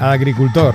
agricultor.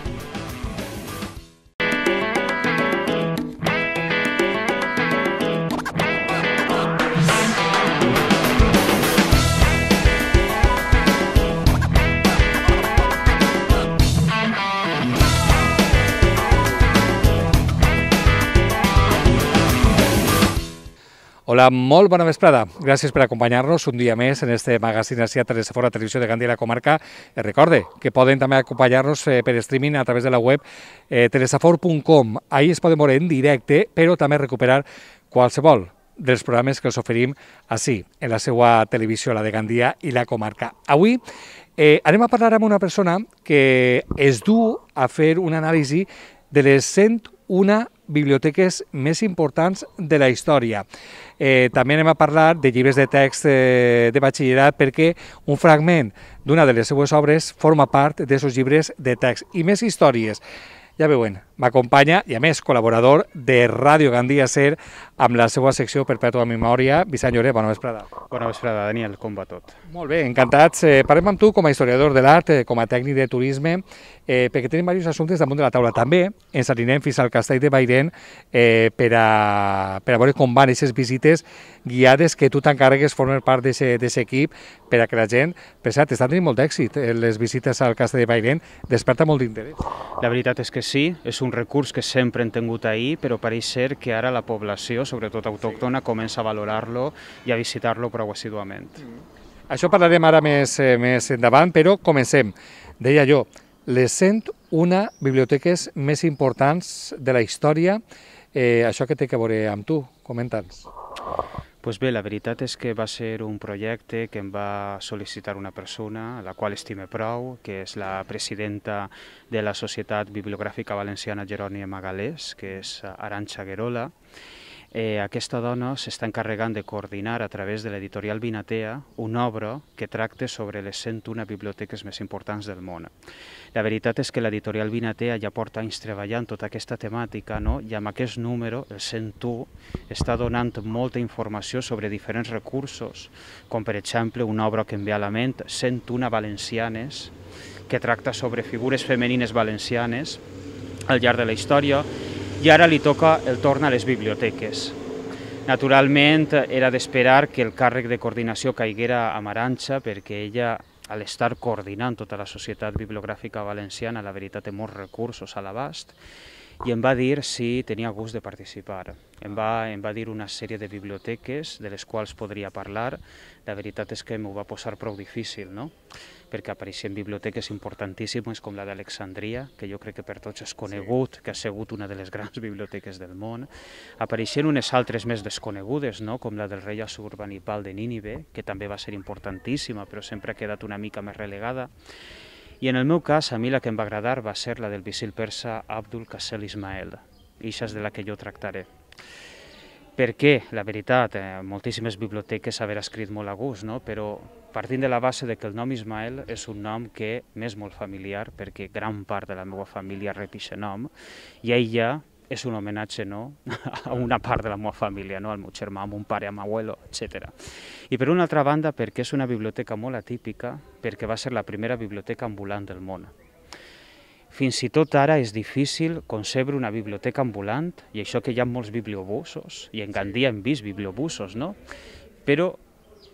Hola, molt bona vesprada. Gràcies per acompanyar-nos un dia més en este magazín Asia de Fora Televisió de Gandia i la Comarca. Eh, recorde que poden també acompanyar-nos eh, per streaming a través de la web eh, telesafor.com. Ahí es poden veure en directe, però també recuperar qualsevol dels programes que els oferim així, en la seva televisió, la de Gandia i la comarca. Avui eh, anem a parlar amb una persona que es du a fer un anàlisi de les 101 biblioteques més importants de la història. Eh, també anem a parlar de llibres de text eh, de batxillerat perquè un fragment d'una de les seues obres forma part d'aquests llibres de text i més històries ja veuen, m'acompanya i a més col·laborador de Ràdio Gandia Ser amb la seva secció Perpètua Memòria. Vicent Llorer, bona vesprada. Bona vesprada, Daniel, com va tot? Molt bé, encantats. Eh, parlem amb tu com a historiador de l'art, eh, com a tècnic de turisme, eh, perquè tenim diversos assumptes damunt de la taula. També ens anirem fins al castell de Bairén eh, per, a, per a veure com van aquestes visites guiades que tu t'encarregues formar part d'aquest equip per a que la gent... Per cert, estan tenint molt d'èxit eh, les visites al castell de Bairén, desperta molt d'interès. La veritat és que sí, és un recurs que sempre hem tingut ahir, però pareix ser que ara la població, sobretot autòctona, comença a valorar-lo i a visitar-lo prou assiduament. Mm. Això parlarem ara més, eh, més endavant, però comencem. Deia jo, les 101 biblioteques més importants de la història, eh, això que té que veure amb tu, comenta'ns. Pues bé, la veritat és que va ser un projecte que em va sol·licitar una persona, a la qual estime prou, que és la presidenta de la Societat Bibliogràfica Valenciana Jerònia Magalés, que és Aranxa Guerola, eh, aquesta dona s'està encarregant de coordinar a través de l'editorial Vinatea una obra que tracte sobre les 101 biblioteques més importants del món. La veritat és que l'editorial Vinatea ja porta anys treballant tota aquesta temàtica no? i amb aquest número, el 101, està donant molta informació sobre diferents recursos, com per exemple una obra que em ve a la ment, 101 valencianes, que tracta sobre figures femenines valencianes al llarg de la història i ara li toca el torn a les biblioteques. Naturalment, era d'esperar que el càrrec de coordinació caiguera a Maranxa, perquè ella, a l'estar coordinant tota la societat bibliogràfica valenciana, la veritat té molts recursos a l'abast, i em va dir si tenia gust de participar. Em va, em va dir una sèrie de biblioteques de les quals podria parlar. La veritat és que m'ho va posar prou difícil, no? perquè apareixen biblioteques importantíssimes com la d'Alexandria, que jo crec que per tots és conegut, sí. que ha sigut una de les grans biblioteques del món. Apareixen unes altres més desconegudes, no? com la del rei Assurbanipal de Nínive, que també va ser importantíssima, però sempre ha quedat una mica més relegada. I en el meu cas, a mi la que em va agradar va ser la del visil persa Abdul Qasel Ismael. eixa és de la que jo tractaré. Perquè, la veritat, eh, moltíssimes biblioteques haver escrit molt a gust, no? però partint de la base de que el nom Ismael és un nom que m'és molt familiar perquè gran part de la meva família rep aquest nom i ell ja és un homenatge no? a una part de la meva família, no? al meu germà, a mon pare, a abuelo, etc. I per una altra banda, perquè és una biblioteca molt atípica, perquè va ser la primera biblioteca ambulant del món. Fins i tot ara és difícil concebre una biblioteca ambulant, i això que hi ha molts bibliobussos, i en Gandia hem vist bibliobussos, no? Però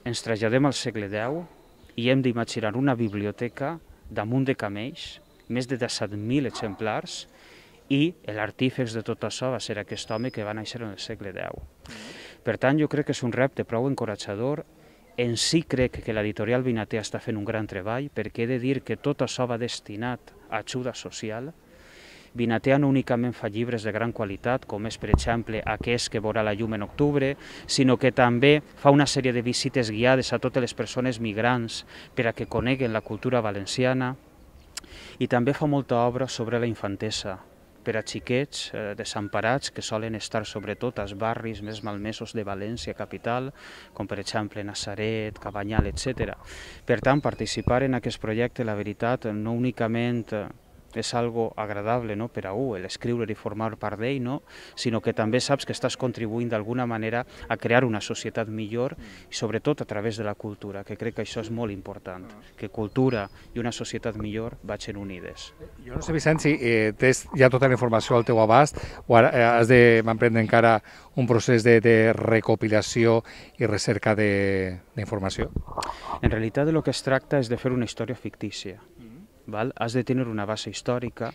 ens traslladem al segle X i hem d'imaginar una biblioteca damunt de camells, més de 17.000 exemplars, i l'artífex de tot això va ser aquest home que va néixer en el segle X. Per tant, jo crec que és un repte prou encoratjador. En si crec que l'editorial Vinater està fent un gran treball, perquè he de dir que tot això va destinat a ajuda social. Vinater no únicament fa llibres de gran qualitat, com és, per exemple, aquest que veurà la llum en octubre, sinó que també fa una sèrie de visites guiades a totes les persones migrants per a que coneguen la cultura valenciana, i també fa molta obra sobre la infantesa, per a xiquets eh, desemparats que solen estar sobretot als barris més malmesos de València capital, com per exemple Nazaret, Cabanyal, etc. Per tant, participar en aquest projecte, la veritat, no únicament eh, és algo agradable no, per a un, l'escriure i formar part d'ell, no? sinó que també saps que estàs contribuint d'alguna manera a crear una societat millor i sobretot a través de la cultura, que crec que això és molt important, que cultura i una societat millor vagin unides. Jo no sé, Vicenç, si eh, tens ja tota la informació al teu abast o ara, eh, has de m'emprendre encara un procés de, de recopilació i recerca d'informació? En realitat, el que es tracta és de fer una història fictícia val? has de tenir una base històrica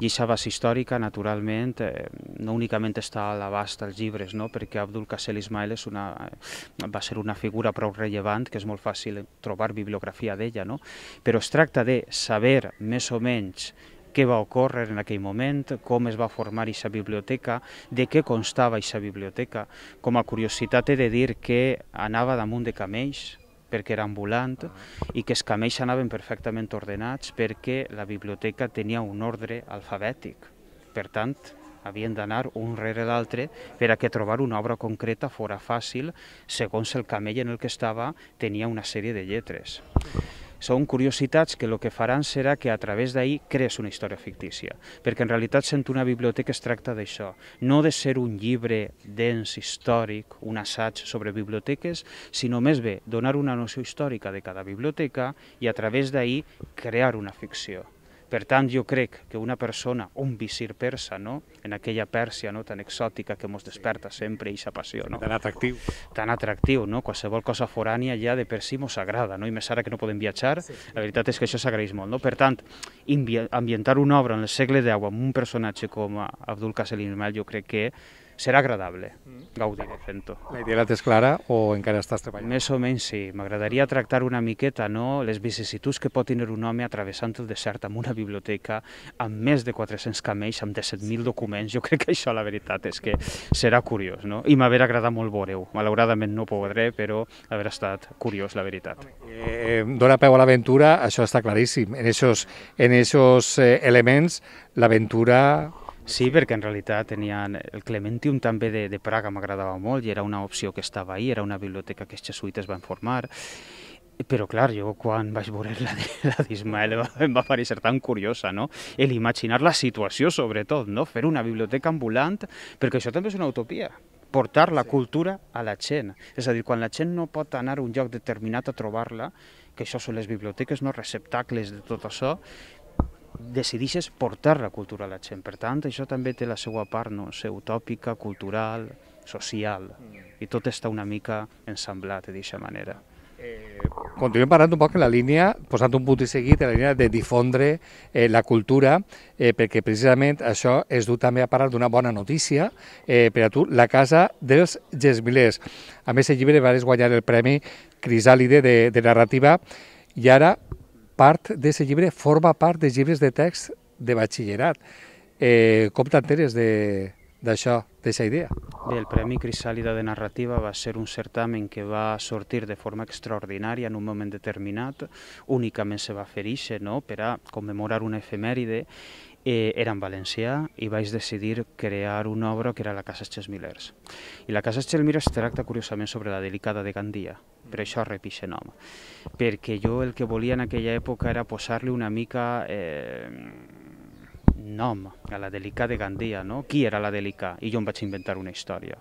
i aquesta base històrica, naturalment, eh, no únicament està a l'abast dels llibres, no? perquè Abdul Kassel Ismail és una, va ser una figura prou rellevant que és molt fàcil trobar bibliografia d'ella, no? però es tracta de saber més o menys què va ocórrer en aquell moment, com es va formar aquesta biblioteca, de què constava aquesta biblioteca. Com a curiositat he de dir que anava damunt de camells, perquè era ambulant, ah. i que els camells anaven perfectament ordenats perquè la biblioteca tenia un ordre alfabètic. Per tant, havien d'anar un rere l'altre per a que trobar una obra concreta fora fàcil, segons el camell en el que estava tenia una sèrie de lletres. Són curiositats que el que faran serà que a través d'ahir crees una història fictícia, perquè en realitat sent una biblioteca es tracta d'això, no de ser un llibre dens històric, un assaig sobre biblioteques, sinó més bé donar una noció històrica de cada biblioteca i a través d'ahir crear una ficció. Per tant, jo crec que una persona, un visir persa, no? en aquella Pèrsia no? tan exòtica que ens desperta sempre aquesta passió. No? Tan atractiu. Tan atractiu, no? qualsevol cosa forània ja de per si ens agrada, no? i més ara que no podem viatjar, sí, sí. la veritat és que això s'agraeix molt. No? Per tant, ambientar una obra en el segle X amb un personatge com Abdul Kaselim Ismail jo crec que serà agradable gaudir fent-ho. La idea la tens clara o encara estàs treballant? Més o menys sí. M'agradaria tractar una miqueta no, les vicissituds que pot tenir un home atravessant el desert amb una biblioteca amb més de 400 camells, amb 17.000 documents. Jo crec que això, la veritat, és que serà curiós. No? I m'haver agradat molt veure-ho. Malauradament no podré, però haver estat curiós, la veritat. Eh, dona peu a l'aventura, això està claríssim. En aquests en esos, eh, elements, l'aventura Sí, perquè en realitat tenia el Clementium també de, de Praga m'agradava molt i era una opció que estava ahir, era una biblioteca que els jesuïtes van formar però clar, jo quan vaig veure la, la d'Ismael em va parecer tan curiosa, no? El imaginar la situació, sobretot, no? Fer una biblioteca ambulant, perquè això també és una utopia portar la cultura a la gent. És a dir, quan la gent no pot anar a un lloc determinat a trobar-la, que això són les biblioteques, no receptacles de tot això, decideixes portar la cultura a la gent. Per tant, això també té la seva part, no sé, utòpica, cultural, social, mm. i tot està una mica ensamblat d'aquesta manera. Eh, continuem parlant un poc en la línia, posant un punt i seguit, en la línia de difondre eh, la cultura, eh, perquè precisament això es du també a parlar d'una bona notícia eh, per a tu, la Casa dels Gesmilers. A més, el llibre va guanyar el Premi Crisàlide de, de Narrativa i ara part d'aquest llibre, forma part de llibres de text de batxillerat. Eh, com t'enteres d'això, d'aquesta idea? Bé, el Premi Crisàlida de Narrativa va ser un certamen que va sortir de forma extraordinària en un moment determinat, únicament se va fer ixe, no?, per a commemorar una efemèride, eh, era en valencià i vaig decidir crear una obra que era la Casa Xesmilers. I la Casa Xesmilers tracta curiosament sobre la delicada de Gandia, per això rep nom, perquè jo el que volia en aquella època era posar-li una mica eh, nom a la delicada de Gandia, no? Qui era la delicada? I jo em vaig inventar una història.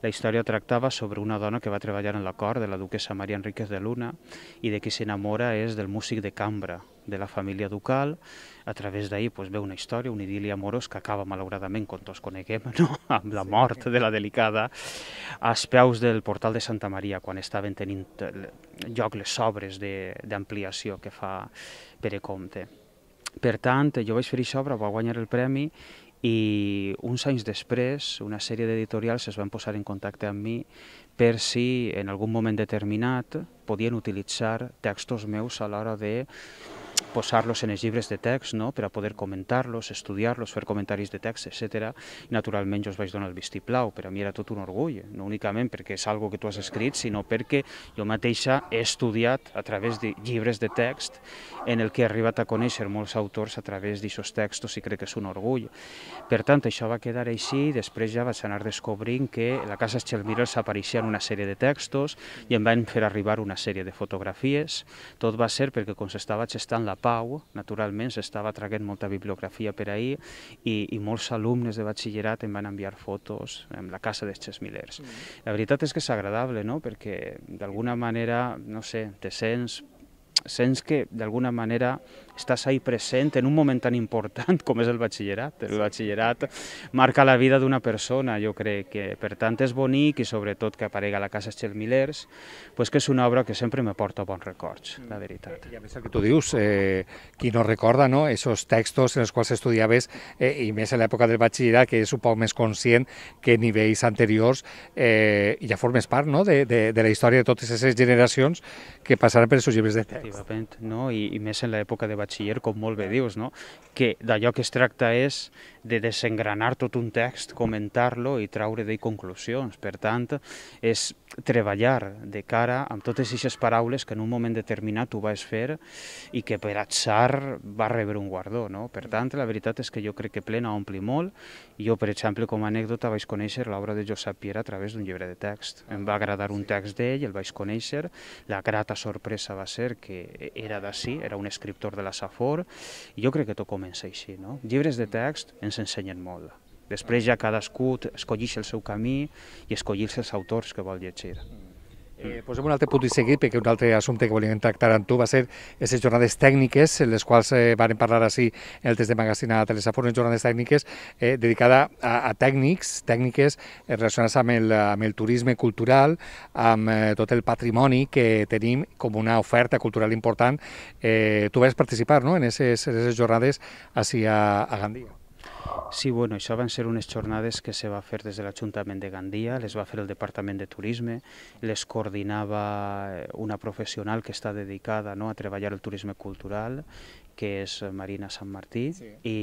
La història tractava sobre una dona que va treballar en la cort de la duquesa Maria Enríquez de Luna i de qui s'enamora és del músic de cambra de la família ducal. A través d'ahir pues, veu una història, un idili amorós que acaba malauradament, com tots coneguem, no? amb la mort de la delicada, als peus del portal de Santa Maria, quan estaven tenint eh, lloc les obres d'ampliació que fa Pere Comte. Per tant, jo vaig fer això, però va guanyar el premi i uns anys després una sèrie d'editorials es van posar en contacte amb mi per si en algun moment determinat podien utilitzar textos meus a l'hora de posarlos en els llibres de text no? per a poder comentar-los, estudiar-los, fer comentaris de text, etc. Naturalment jo els vaig donar el vistiplau, per a mi era tot un orgull, no únicament perquè és algo que tu has escrit, sinó perquè jo mateixa he estudiat a través de llibres de text en el que he arribat a conèixer molts autors a través d'aquests textos i crec que és un orgull. Per tant, això va quedar així i després ja vaig anar descobrint que la Casa apareixia en una sèrie de textos i em van fer arribar una sèrie de fotografies. Tot va ser perquè com s'estava gestant la la pau, naturalment, s'estava traguent molta bibliografia per ahir i, i molts alumnes de batxillerat em van enviar fotos en la casa dels Xesmilers. Mm. La veritat és que és agradable, no?, perquè d'alguna manera, no sé, te sents sents que d'alguna manera estàs ahí present en un moment tan important com és el batxillerat. El batxillerat marca la vida d'una persona, jo crec que per tant és bonic i sobretot que aparega a la Casa Xel Milers, pues que és una obra que sempre me porta bons records, la mm. veritat. I a més el que tu dius, eh, qui no recorda, no?, esos textos en els quals estudiaves, eh, i més en l'època del batxillerat, que és un poc més conscient que nivells anteriors, eh, ja formes part, no?, de, de, de la història de totes aquestes generacions que passaran per els llibres de text. No? I, i més en l'època de batxillerat batxiller, com molt bé dius, no? que d'allò que es tracta és de desengranar tot un text, comentar-lo i traure d'ell conclusions. Per tant, és treballar de cara amb totes aquestes paraules que en un moment determinat ho vas fer i que per atzar va rebre un guardó. No? Per tant, la veritat és que jo crec que plena ompli molt. Jo, per exemple, com a anècdota vaig conèixer l'obra de Josep Piera a través d'un llibre de text. Em va agradar un text d'ell, el vaig conèixer. La grata sorpresa va ser que era d'ací, era un escriptor de la Safor. Jo crec que tot comença així. No? Llibres de text, en ens ensenyen molt. Després ja cadascú escollix el seu camí i escollís els autors que vol llegir. Eh, posem un altre punt i seguit, perquè un altre assumpte que volíem tractar amb tu va ser aquestes jornades tècniques, en les quals eh, varen parlar així en el test de magazina a Telesafor, unes jornades tècniques eh, dedicada a, a tècnics, tècniques eh, relacionades amb el, amb el turisme cultural, amb eh, tot el patrimoni que tenim com una oferta cultural important. Eh, tu vas participar no?, en aquestes jornades així a, a Gandia. Sí, bueno, això van ser unes jornades que se va fer des de l'Ajuntament de Gandia, les va fer el Departament de Turisme, les coordinava eh, una professional que està dedicada no, a treballar el turisme cultural, que és eh, Marina Sant Martí. Sí, i...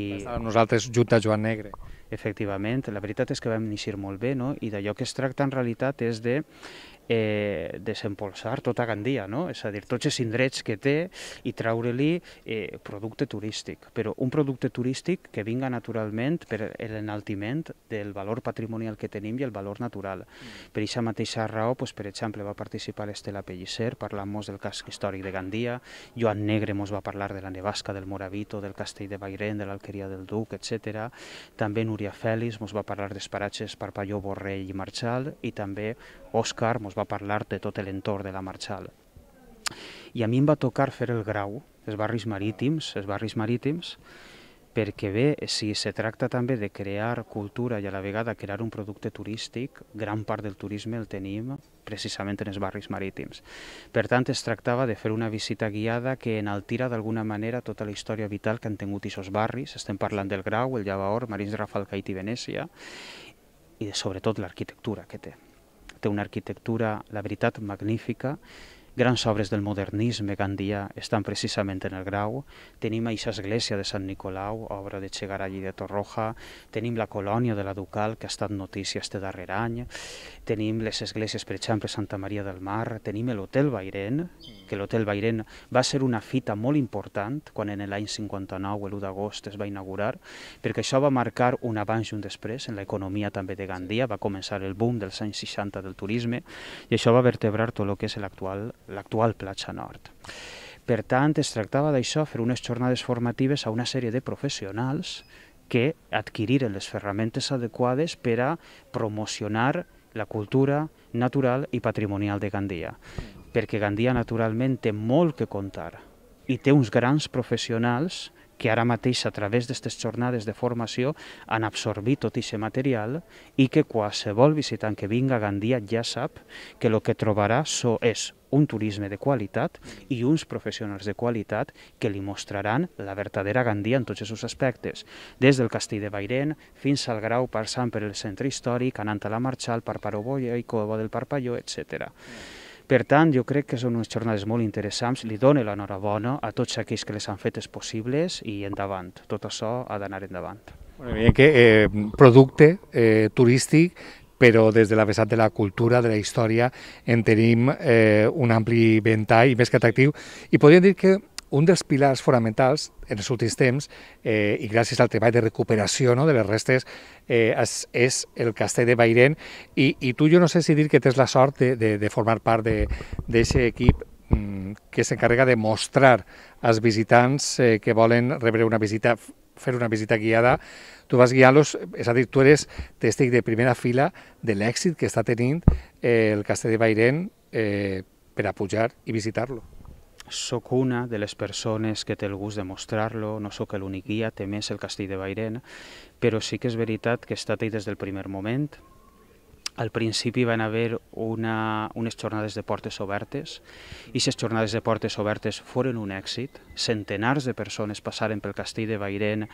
nosaltres Junta Joan Negre. Efectivament, la veritat és que vam iniciar molt bé, no? i d'allò que es tracta en realitat és de eh, desempolsar tota Gandia, no? és a dir, tots els indrets que té i treure-li eh, producte turístic, però un producte turístic que vinga naturalment per l'enaltiment del valor patrimonial que tenim i el valor natural. Mm. Per aquesta mateixa raó, doncs, per exemple, va participar Estela Pellicer parlant-nos del cas històric de Gandia, Joan Negre mos va parlar de la nevasca, del Moravito, del castell de Bairén, de l'Alqueria del Duc, etc. També Núria Fèlix mos va parlar dels paratges Parpalló, Borrell i Marchal i també Òscar ens va parlar de tot l'entorn de la Marxal. I a mi em va tocar fer el grau, els barris marítims, els barris marítims, perquè bé, si se tracta també de crear cultura i a la vegada crear un producte turístic, gran part del turisme el tenim precisament en els barris marítims. Per tant, es tractava de fer una visita guiada que enaltira d'alguna manera tota la història vital que han tingut aquests barris. Estem parlant del Grau, el Llavaor, Marins de Rafalcaït i Venècia, i de, sobretot l'arquitectura que té té una arquitectura, la veritat, magnífica grans obres del modernisme gandià estan precisament en el grau, tenim aquesta església de Sant Nicolau, obra de Chegarall i de Torroja, tenim la colònia de la Ducal, que ha estat notícia este darrer any, tenim les esglésies, per exemple, Santa Maria del Mar, tenim l'Hotel Bairén, que l'Hotel Bairén va ser una fita molt important quan en l'any 59, l'1 d'agost, es va inaugurar, perquè això va marcar un abans i un després en l'economia també de Gandia, va començar el boom dels anys 60 del turisme i això va vertebrar tot el que és l'actual l'actual platja Nord. Per tant, es tractava d'això, fer unes jornades formatives a una sèrie de professionals que adquiriren les ferramentes adequades per a promocionar la cultura natural i patrimonial de Gandia, perquè Gandia naturalment té molt que contar i té uns grans professionals que ara mateix a través d'aquestes jornades de formació han absorbit tot aquest material i que qualsevol visitant que vinga a Gandia ja sap que el que trobarà so és un turisme de qualitat i uns professionals de qualitat que li mostraran la verdadera Gandia en tots els seus aspectes, des del castell de Bairen fins al Grau, passant per el centre històric, anant a la Marxal, per Paroboia i Cova del Parpalló, etc. Mm. Per tant, jo crec que són unes jornades molt interessants, li dono l'enhorabona a tots aquells que les han fetes possibles i endavant. Tot això ha d'anar endavant. Bueno, que, eh, producte eh, turístic però des de la vessant de la cultura, de la història, en tenim eh, un ampli ventall més que atractiu. I podríem dir que un dels pilars fonamentals en els últims temps, eh, i gràcies al treball de recuperació no, de les restes, eh, és, és el castell de Bairén, i, i tu jo no sé si dir que tens la sort de, de, de formar part d'aquest equip mm, que s'encarrega de mostrar als visitants eh, que volen rebre una visita, fer una visita guiada, tu vas guiar los és a dir, tu eres testic de primera fila de l'èxit que està tenint eh, el castell de Bairén eh, per a pujar i visitar-lo sóc una de les persones que té el gust de mostrar-lo, no sóc l'únic guia, té més el castell de Bairen, però sí que és veritat que he estat ahí des del primer moment. Al principi van haver una, unes jornades de portes obertes i aquestes jornades de portes obertes foren un èxit. Centenars de persones passaren pel castell de Bairen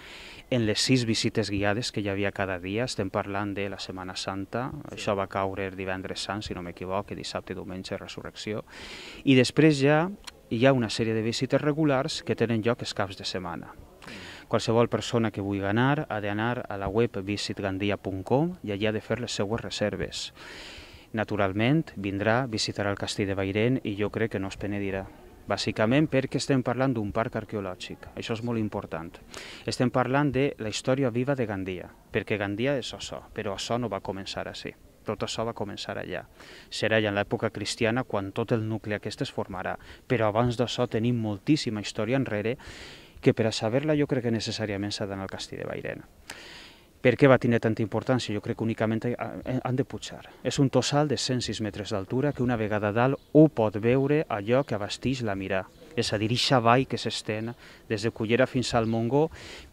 en les sis visites guiades que hi havia cada dia. Estem parlant de la Setmana Santa, sí. això va caure divendres sant, si no m'equivoc, dissabte, diumenge, resurrecció. I després ja hi ha una sèrie de visites regulars que tenen lloc els caps de setmana. Qualsevol persona que vulgui anar ha d'anar a la web visitgandia.com i allà ha de fer les seues reserves. Naturalment, vindrà, visitarà el castell de Bairén i jo crec que no es penedirà bàsicament perquè estem parlant d'un parc arqueològic. Això és molt important. Estem parlant de la història viva de Gandia, perquè Gandia és això, però això no va començar així tot això va començar allà. Serà ja en l'època cristiana quan tot el nucli aquest es formarà, però abans d'això tenim moltíssima història enrere que per a saber-la jo crec que necessàriament s'ha d'anar al castell de Bairena. Per què va tenir tanta importància? Jo crec que únicament eh, eh, han de pujar. És un tossal de 106 metres d'altura que una vegada dalt ho pot veure allò que abastix la mirà. És a dir, ixa vall que s'estén des de Cullera fins al Mongó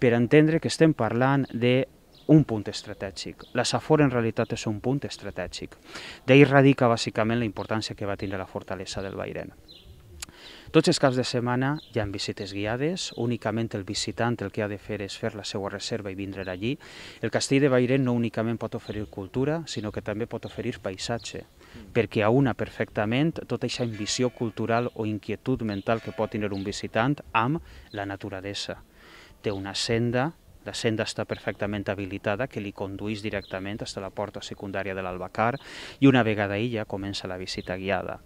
per entendre que estem parlant de un punt estratègic. La Safor en realitat és un punt estratègic. D'ahir radica bàsicament la importància que va tindre la fortalesa del Bairen. Tots els caps de setmana hi ha visites guiades, únicament el visitant el que ha de fer és fer la seva reserva i vindre allí. El castell de Bairen no únicament pot oferir cultura, sinó que també pot oferir paisatge, perquè aúna perfectament tota aquesta ambició cultural o inquietud mental que pot tenir un visitant amb la naturalesa té una senda la senda està perfectament habilitada, que li conduís directament fins a la porta secundària de l'Albacar i una vegada ella comença la visita guiada.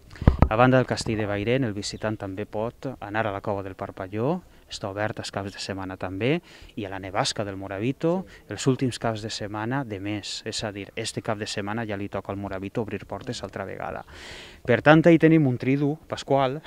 A banda del castell de Bairén, el visitant també pot anar a la cova del Parpalló, està obert els caps de setmana també, i a la nevasca del Moravito els últims caps de setmana de mes, és a dir, este cap de setmana ja li toca al Moravito obrir portes altra vegada. Per tant, hi tenim un tridu pasqual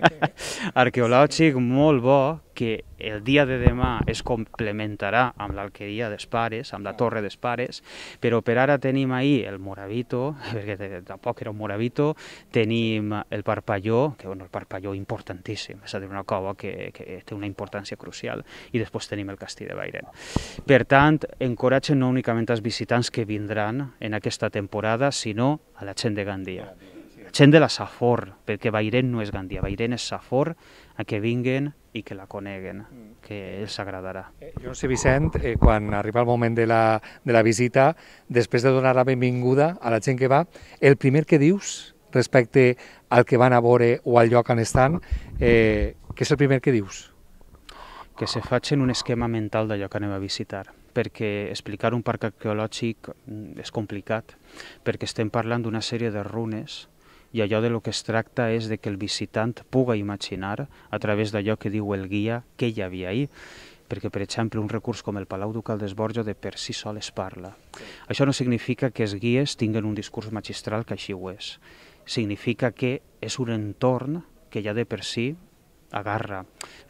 arqueològic molt bo que el dia de demà es complementarà amb l'alqueria dels pares, amb la torre dels pares, però per ara tenim ahir el Moravito, perquè tampoc era un Moravito, tenim el Parpalló, que bueno, el Parpalló importantíssim, és a dir, una cova que, que té una importància crucial, i després tenim el Castell de Bairen. Per tant, encoratge no únicament els visitants que vindran en aquesta temporada, sinó a la gent de Gandia. gent de la Safor, perquè Bairen no és Gandia, Bairen és Safor, a que vinguen i que la coneguen, mm. que els agradarà. Eh, jo sé, Vicent, eh, quan arriba el moment de la, de la visita, després de donar la benvinguda a la gent que va, el primer que dius respecte al que van a veure o al lloc on estan, eh, què és el primer que dius? Que se facin un esquema mental d'allò que anem a visitar perquè explicar un parc arqueològic mm, és complicat, perquè estem parlant d'una sèrie de runes i allò de lo que es tracta és de que el visitant puga imaginar a través d'allò que diu el guia què hi havia ahir perquè, per exemple, un recurs com el Palau Ducal d'Esborjo de per si sol es parla. Això no significa que els guies tinguen un discurs magistral, que així ho és. Significa que és un entorn que ja de per si agarra.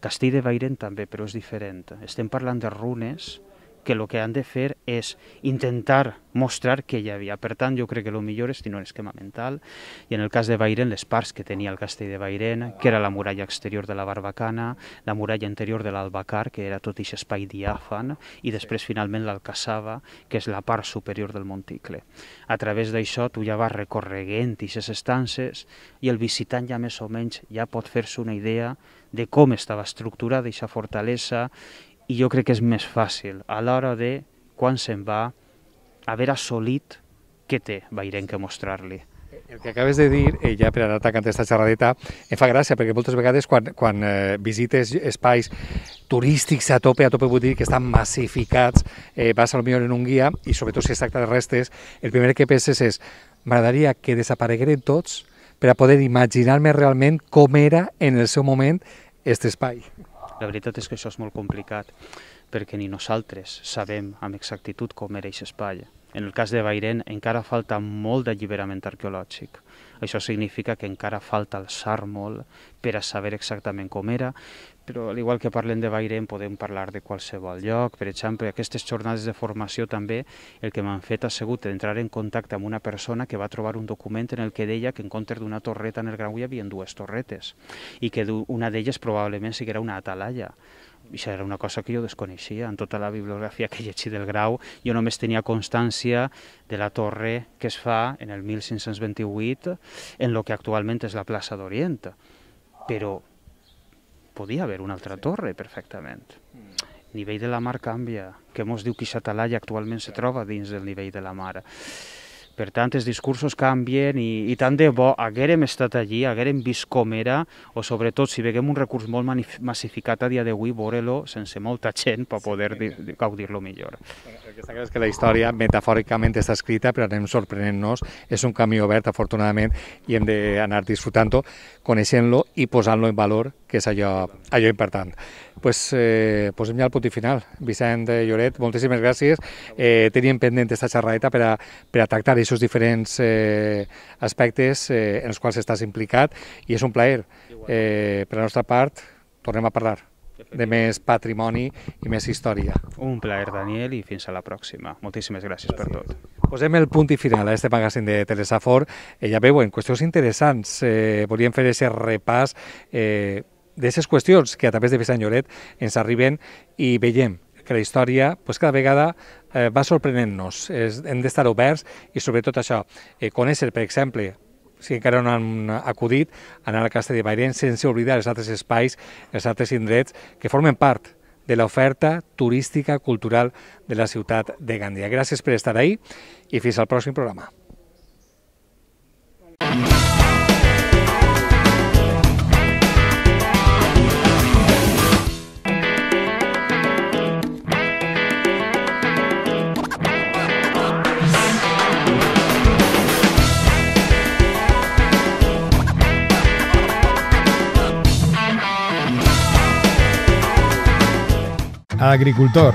Castell de Bairen també, però és diferent. Estem parlant de runes, que el que han de fer és intentar mostrar que hi havia. Per tant, jo crec que el millor és tenir un esquema mental, i en el cas de Bairen, les parts que tenia el castell de Bairen, que era la muralla exterior de la Barbacana, la muralla interior de l'Albacar, que era tot aquest espai diàfan, i després finalment l'Alcassava, que és la part superior del monticle. A través d'això tu ja vas recorreguent aquestes estances i el visitant ja més o menys ja pot fer-se una idea de com estava estructurada aquesta fortalesa i jo crec que és més fàcil a l'hora de, quan se'n va, haver assolit què té Bairen que mostrar-li. El que acabes de dir, eh, ja per anar tancant aquesta xerradeta, em fa gràcia perquè moltes vegades quan, quan eh, visites espais turístics a tope, a tope vull dir que estan massificats, eh, vas al millor en un guia i sobretot si es tracta de restes, el primer que penses és m'agradaria que desaparegueren tots per a poder imaginar-me realment com era en el seu moment aquest espai. La veritat és que això és molt complicat, perquè ni nosaltres sabem amb exactitud com era aquest espai. En el cas de Bairen encara falta molt d'alliberament arqueològic. Això significa que encara falta alçar molt per a saber exactament com era però igual que parlem de Bairén podem parlar de qualsevol lloc. Per exemple, aquestes jornades de formació també el que m'han fet ha sigut entrar en contacte amb una persona que va trobar un document en el que deia que en comptes d'una torreta en el Grau hi havia dues torretes i que una d'elles probablement sí que era una atalaya. I això era una cosa que jo desconeixia. En tota la bibliografia que llegi del Grau jo només tenia constància de la torre que es fa en el 1528 en el que actualment és la plaça d'Orient. Però podia haver una altra sí. torre perfectament. Mm. nivell de la mar canvia. que mos diu que Xatalalla actualment se troba dins del nivell de la mar? Per tant, els discursos canvien i, i tant de bo haguérem estat allí, haguérem vist com era, o sobretot si veguem un recurs molt massificat a dia d'avui, veure-lo sense molta gent per poder sí, gaudir-lo millor. el que està clar és que la història metafòricament està escrita, però anem sorprenent-nos. És un camí obert, afortunadament, i hem d'anar disfrutant-ho, coneixent-lo i posant-lo en valor, que és allò, allò important. Pues, eh, posem ja el punt final. Vicent Lloret, moltíssimes gràcies. Eh, teníem pendent aquesta xerraeta per a, per a tractar això aquests diferents eh, aspectes eh, en els quals estàs implicat i és un plaer. Eh, per la nostra part, tornem a parlar de més patrimoni i més història. Un plaer, Daniel, i fins a la pròxima. Moltíssimes gràcies, gràcies. per tot. Posem el punt i final a este magazín de Telesafor. Eh, ja veuen, qüestions interessants. Eh, volíem fer aquest repàs eh, d'aquestes qüestions que a través de Vicent Lloret ens arriben i veiem que la història pues, cada vegada eh, va sorprenent-nos. Hem d'estar oberts i sobretot això, eh, conèixer, per exemple, si encara no han acudit, anar la castell de Bairén sense oblidar els altres espais, els altres indrets que formen part de l'oferta turística cultural de la ciutat de Gandia. Gràcies per estar ahí i fins al pròxim programa. agricultor